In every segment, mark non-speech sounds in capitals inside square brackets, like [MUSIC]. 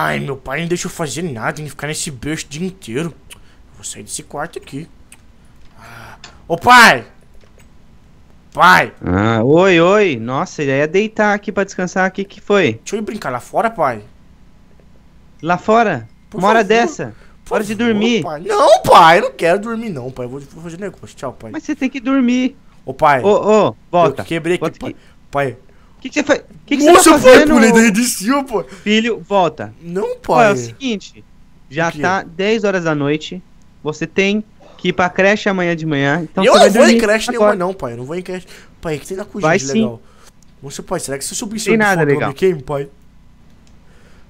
Ai, meu pai não deixa eu fazer nada, nem ficar nesse berço o dia inteiro. Eu vou sair desse quarto aqui. Ah. Ô pai! Pai! Ah, oi, oi! Nossa, já ia deitar aqui pra descansar. O que que foi? Deixa eu ir brincar lá fora, pai. Lá fora? Por Uma favor. hora dessa? Por hora de favor, dormir. Pai. Não, pai, eu não quero dormir não, pai. Eu vou, vou fazer negócio. Tchau, pai. Mas você tem que dormir. Ô, pai. Ô, ô, volta. Eu quebrei volta aqui, aqui. Pai. pai que, que você faz? Que que Nossa, tá fazendo? eu pulei daí de cima, pô. Filho, volta. Não, pode. é o seguinte, já tá 10 horas da noite, você tem que ir pra creche amanhã de manhã. Então eu não vou em creche agora. nenhuma, não, pai. Eu não vou em creche. Pai, é que tem na cozinha de legal? Você, pai, será que você subir seu nada legal. Game, pai?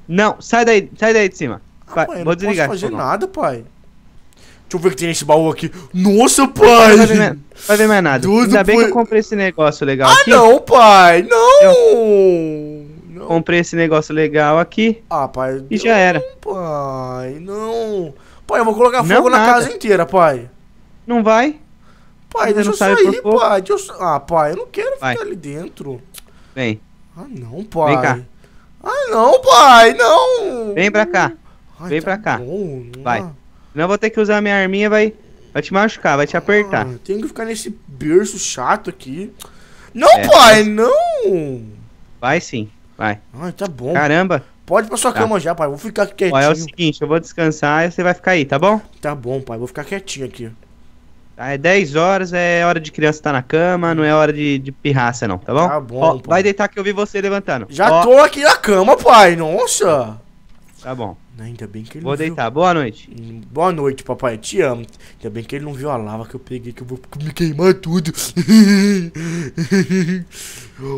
Não, sai daí, sai daí de cima. Ah, pai, vou não desligar. Não posso fazer nada, pai. Deixa eu ver o que tem nesse baú aqui. Nossa, pai! Não vai ver, mais, vai ver mais nada. Tudo Ainda bem foi... que eu comprei esse negócio legal ah, aqui. Ah, não, pai! Não. Eu... não! Comprei esse negócio legal aqui. Ah, pai. E não, já era. Pai, não. Pai, eu vou colocar fogo na casa inteira, pai. Não vai? Pai, deixa eu sair, pai. Deixa eu... Ah, pai, eu não quero vai. ficar ali dentro. Vem. Ah, não, pai. Vem cá. Ah, não, pai, não. Vem pra cá. Ai, Vem tá pra cá. Bom, vai. Senão eu vou ter que usar a minha arminha, vai, vai te machucar, vai te apertar. Ah, tenho que ficar nesse berço chato aqui. Não, é, pai, mas... não! Vai sim, vai. Ai, tá bom. Caramba. Pode ir pra sua tá. cama já, pai. Vou ficar quietinho. Ó, é o seguinte, eu vou descansar e você vai ficar aí, tá bom? Tá bom, pai. Vou ficar quietinho aqui. Tá, é 10 horas, é hora de criança estar tá na cama, não é hora de, de pirraça, não, tá bom? Tá bom. Ó, pai. Vai deitar que eu vi você levantando. Já Ó. tô aqui na cama, pai. Nossa! Tá bom. Né, ainda bem que ele Vou não deitar. Viu... Boa noite. Boa noite, papai. Te amo. Ainda bem que ele não viu a lava que eu peguei, que eu vou me queimar tudo.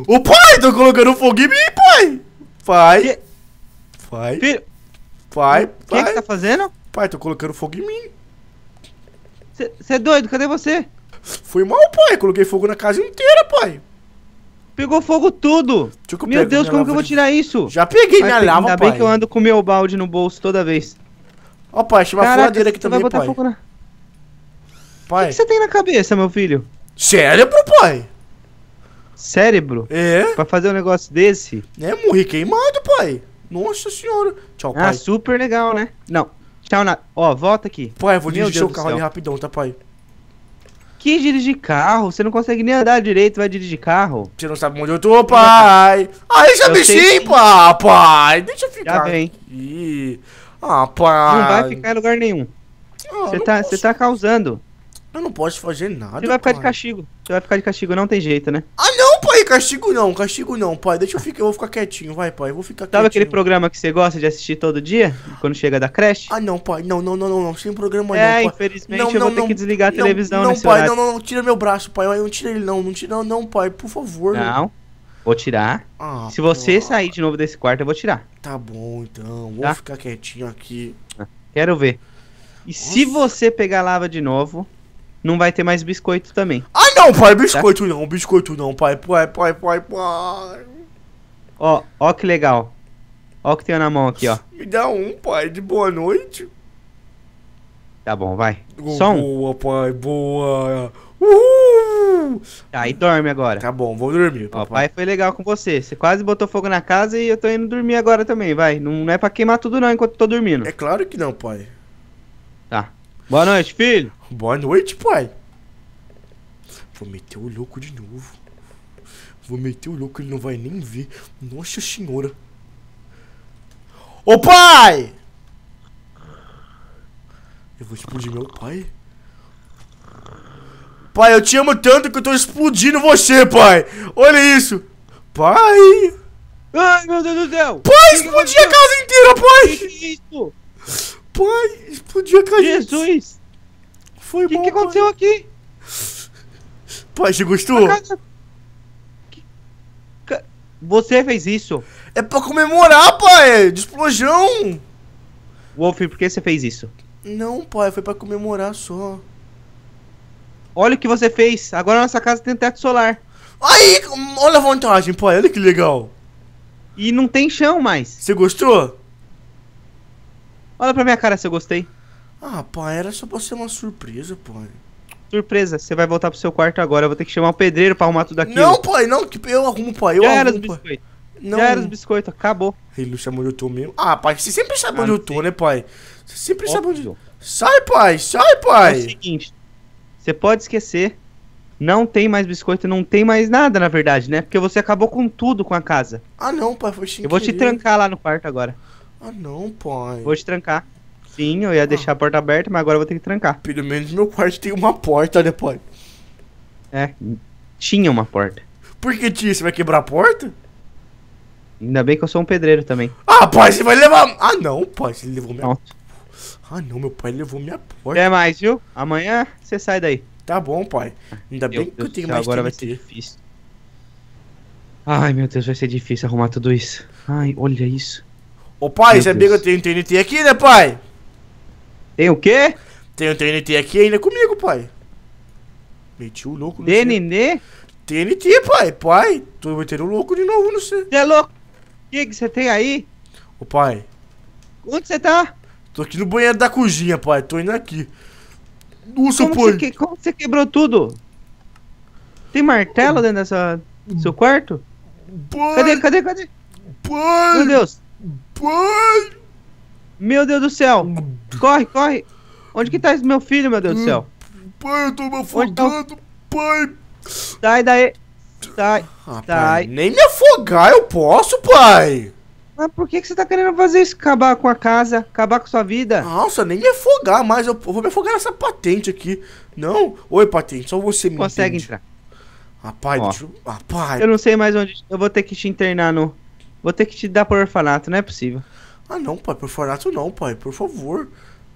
Ô [LAUGHS] pai, tô colocando fogo em mim, pai. Pai. Que... Pai. Filho... Pai, pai. O que, que tá fazendo? Pai, tô colocando fogo em mim. Você é doido? Cadê você? Foi mal, pai. Coloquei fogo na casa inteira, pai. Pegou fogo tudo! Tchucu, meu Deus, como que eu vou tirar isso? Já peguei Mas, minha lava, ainda pai. Ainda bem que eu ando com meu balde no bolso toda vez. Ó, pai, tinha uma Caraca, furadeira aqui também, vai botar pai. Fogo na... Pai. O que, você tem na cabeça, meu filho? Cérebro, pai! Cérebro? É? Pra fazer um negócio desse? É, morri queimado, pai. Nossa senhora. Tchau, ah, pai. Ah, super legal, né? Não. Tchau, na... Ó, volta aqui. Pai, eu vou dirigir seu carro ali rapidão, tá, pai? que dirigir carro? Você não consegue nem andar direito, vai dirigir carro. Você não sabe onde eu tô, pai. Ah, deixa eu bichinho, pai. Deixa eu ficar. Já vem. Aqui. Ah, pai. Não vai ficar em lugar nenhum. Você ah, tá, tá causando. Eu não posso fazer nada. Você vai ficar de castigo. Você vai ficar de castigo, não tem jeito, né? Ah, não, pai, castigo não, castigo não, pai. Deixa eu ficar, eu vou ficar quietinho, vai, pai, eu vou ficar Sabe quietinho. aquele programa que você gosta de assistir todo dia, quando chega da creche? Ah, não, pai, não, não, não, não, não. sem programa é, não, pai. É, infelizmente não, eu vou não, ter que desligar a televisão não, nesse pai, horário. Não, não, não, tira meu braço, pai, não tira ele não, não tira não, pai, por favor. Não, vou tirar. Ah, Se você pô. sair de novo desse quarto, eu vou tirar. Tá bom, então, vou tá? ficar quietinho aqui. Ah, quero ver. E Nossa. se você pegar lava de novo, não vai ter mais biscoito também. Ah, não, pai, tá? biscoito tá? não, biscoito não, pai, pai, pai, pai, pai. Ó, ó que legal. Ó o que tem na mão aqui, ó. Me dá um, pai, de boa noite. Tá bom, vai. Oh, Só um. Boa, pai, boa. Uhul! Tá, e dorme agora. Tá bom, vou dormir. Papai. Ó, pai, foi legal com você. Você quase botou fogo na casa e eu tô indo dormir agora também, vai. Não é pra queimar tudo não enquanto tô dormindo. É claro que não, pai. Tá. Boa noite, filho. Boa noite, pai. Vou meter o louco de novo. Vou meter o louco, ele não vai nem ver. Nossa senhora. Ô pai! Eu vou explodir meu pai? Pai, eu te amo tanto que eu tô explodindo você, pai! Olha isso! Pai! Ai, meu Deus do céu! Pai, explodi a casa inteira, pai! Que, que é isso? Pai, explodiu a gente. Jesus! Foi que bom. O que aconteceu pai. aqui? Pai, te gostou? Você fez isso. É pra comemorar, pai! De explosão! Wolf, por que você fez isso? Não, pai, foi pra comemorar só. Olha o que você fez. Agora nossa casa tem teto solar. Aí, olha a vantagem, pai. Olha que legal. E não tem chão mais. Você gostou? Olha pra minha cara se eu gostei. Ah, pá, era só pra ser uma surpresa, pô. Surpresa, você vai voltar pro seu quarto agora. Eu vou ter que chamar o um pedreiro pra arrumar tudo aqui. Não, pai, não, que eu arrumo, pai. Eu Já arrumo, era os biscoitos. Não. Já era os biscoitos, acabou. Ele chamou de eu tô mesmo. Ah, pai, você sempre sabe ah, onde eu tô, sei. né, pai? Você sempre Óbvio. sabe onde. Sai, pai, sai, pai. É o seguinte, você pode esquecer. Não tem mais biscoito, não tem mais nada, na verdade, né? Porque você acabou com tudo com a casa. Ah, não, pai, foi sim. Eu vou te trancar lá no quarto agora. Ah, não, pai. Vou te trancar. Sim, eu ia ah. deixar a porta aberta, mas agora eu vou ter que trancar. Pelo menos meu quarto tem uma porta, né, pai? É, tinha uma porta. Por que tinha? Você vai quebrar a porta? Ainda bem que eu sou um pedreiro também. Ah, pai, você vai levar. Ah, não, pai, você levou minha. Não. Ah, não, meu pai levou minha porta. Até mais, viu? Amanhã você sai daí. Tá bom, pai. Ainda meu bem Deus que eu tenho céu, mais Agora vai ser difícil. Ai, meu Deus, vai ser difícil arrumar tudo isso. Ai, olha isso. Ô pai, Meu sabia que eu tenho um TNT aqui, né, pai? Tem o quê? Tenho um TNT aqui ainda comigo, pai. Meti o louco no TNT? TNT, pai. Pai, tô metendo o louco de novo no sei. Você é louco? O que você tem aí? Ô pai. Onde você tá? Tô aqui no banheiro da cozinha, pai. Tô indo aqui. Nossa, como pai. Você que... Como você quebrou tudo? Tem martelo dentro dessa... do seu quarto? Pai. Cadê, cadê, cadê? Pai. Meu Deus pai! Meu Deus do céu! Hum. Corre, corre! Onde que tá esse meu filho, meu Deus do hum. céu? Pai, eu tô me tá afogando, tá... pai! Sai daí! Sai! Ah, sai! Pai, nem me afogar eu posso, pai! Mas por que, que você tá querendo fazer isso? Acabar com a casa, acabar com sua vida? Nossa, nem me afogar mais. Eu vou me afogar nessa patente aqui. Não? Oi, patente, só você me Consegue entende. entrar. Rapaz, ah, deixa eu... Rapaz... eu não sei mais onde... Eu vou ter que te internar no... Vou ter que te dar por orfanato, não é possível. Ah, não, pai, por orfanato não, pai, por favor.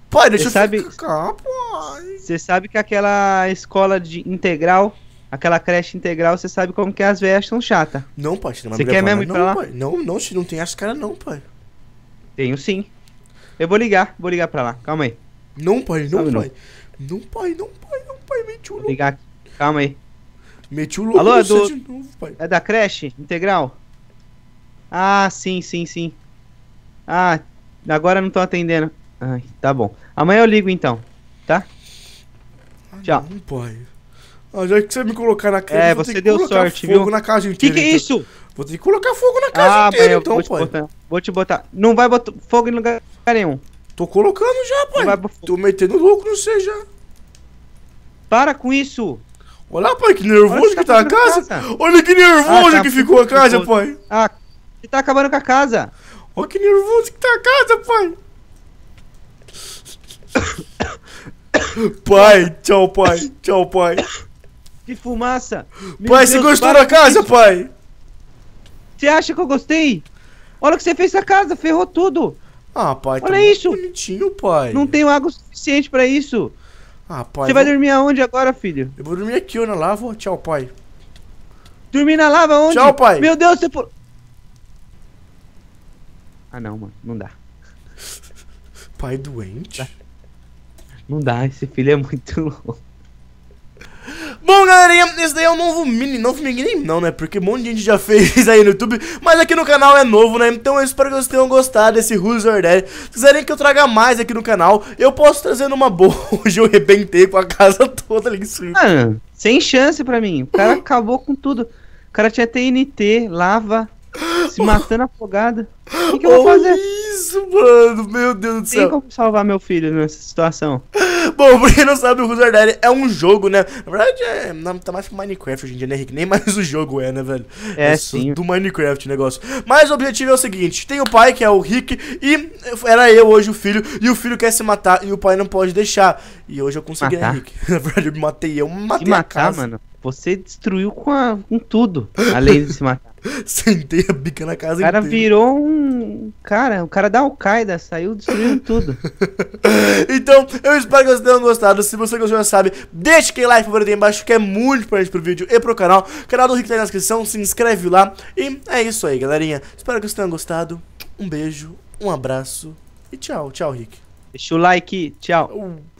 Pai, deixa cê eu sabe, ficar, pai. Você sabe que aquela escola de integral, aquela creche integral, você sabe como que as velhas são chatas. Não, pai, você não vai Você quer mesmo ir pra lá? Pai. Não, não, se não tem as caras não, pai. Tenho sim. Eu vou ligar, vou ligar pra lá, calma aí. Não, pai, não, pai. Não. não, pai, não, pai, não, pai, mentiu, ligar aqui, calma aí. Meti o louco Alô, do... novo, pai. É da creche integral? Ah, sim, sim, sim. Ah, agora não tô atendendo. Ai, tá bom. Amanhã eu ligo então, tá? Ah, Tchau. Não, pai. Ah, já que você me colocar na casa, é, vou você ter que colocar sorte, fogo viu? na casa inteira. Que que é então. isso? Vou ter que colocar fogo na casa ah, inteira, então, vou pai. Botar, vou te botar. Não vai botar fogo em lugar nenhum. Tô colocando já, pai. Não vai... Tô metendo louco, não sei já. Para com isso. Olha, pai, que nervoso Olha que, que tá, tá a casa. casa. Olha que nervoso ah, tá que ficou a casa, pai. Ah, ele tá acabando com a casa. Olha que nervoso que tá a casa, pai. pai, tchau, pai. Tchau, pai. Que fumaça. Meu pai, Deus, você gostou da casa, pai? Você acha que eu gostei? Olha o que você fez com a casa, ferrou tudo. Ah, pai, Olha tá isso. bonitinho, pai. Não tenho água suficiente pra isso. Ah, pai. Você vai dormir aonde agora, filho? Eu vou dormir aqui, eu na lava. Tchau, pai. Dormir na lava onde? Tchau, pai. Meu Deus, você pulou. Ah não, mano, não dá. Pai doente? Não dá, esse filho é muito [LAUGHS] louco. Bom, galerinha, esse daí é um novo mini, novo mini não, né? Porque um monte de gente já [LAUGHS] fez aí no YouTube, mas aqui no canal é novo, né? Então eu espero que vocês tenham gostado desse Who's Your Daddy. Se quiserem que eu traga mais aqui no canal, eu posso trazer numa boa. [LAUGHS] Hoje eu arrebentei com a casa toda ali em cima. Ah, sem chance pra mim. O cara acabou com tudo. O cara tinha TNT, lava, se matando afogado. O que, eu vou fazer? isso, mano, meu Deus do céu. Tem como salvar meu filho nessa situação? Bom, pra quem não sabe, o Wizard Daddy é um jogo, né? Na verdade, é, não, tá mais pro Minecraft hoje em dia, né, Rick? Nem mais [LAUGHS] o jogo é, né, velho? É, é sim. Do Minecraft o negócio. Mas o objetivo é o seguinte, tem o pai, que é o Rick, e era eu hoje o filho, e o filho quer se matar, e o pai não pode deixar. E hoje eu consegui, né, matar. né, Rick? [LAUGHS] Na verdade, eu matei, eu matei Se matar, mano, você destruiu com, a, com tudo, além de se matar. [LAUGHS] Sentei a bica na casa O cara virou um um cara, o cara da Al-Qaeda saiu destruindo tudo. [LAUGHS] então, eu espero que vocês tenham gostado. Se você gostou, já sabe, deixa aquele like favorito aí embaixo, que é muito importante pro vídeo e pro canal. O canal do Rick tá aí na descrição, se inscreve lá. E é isso aí, galerinha. Espero que vocês tenham gostado. Um beijo, um abraço e tchau. Tchau, Rick. Deixa o like, tchau. Uh.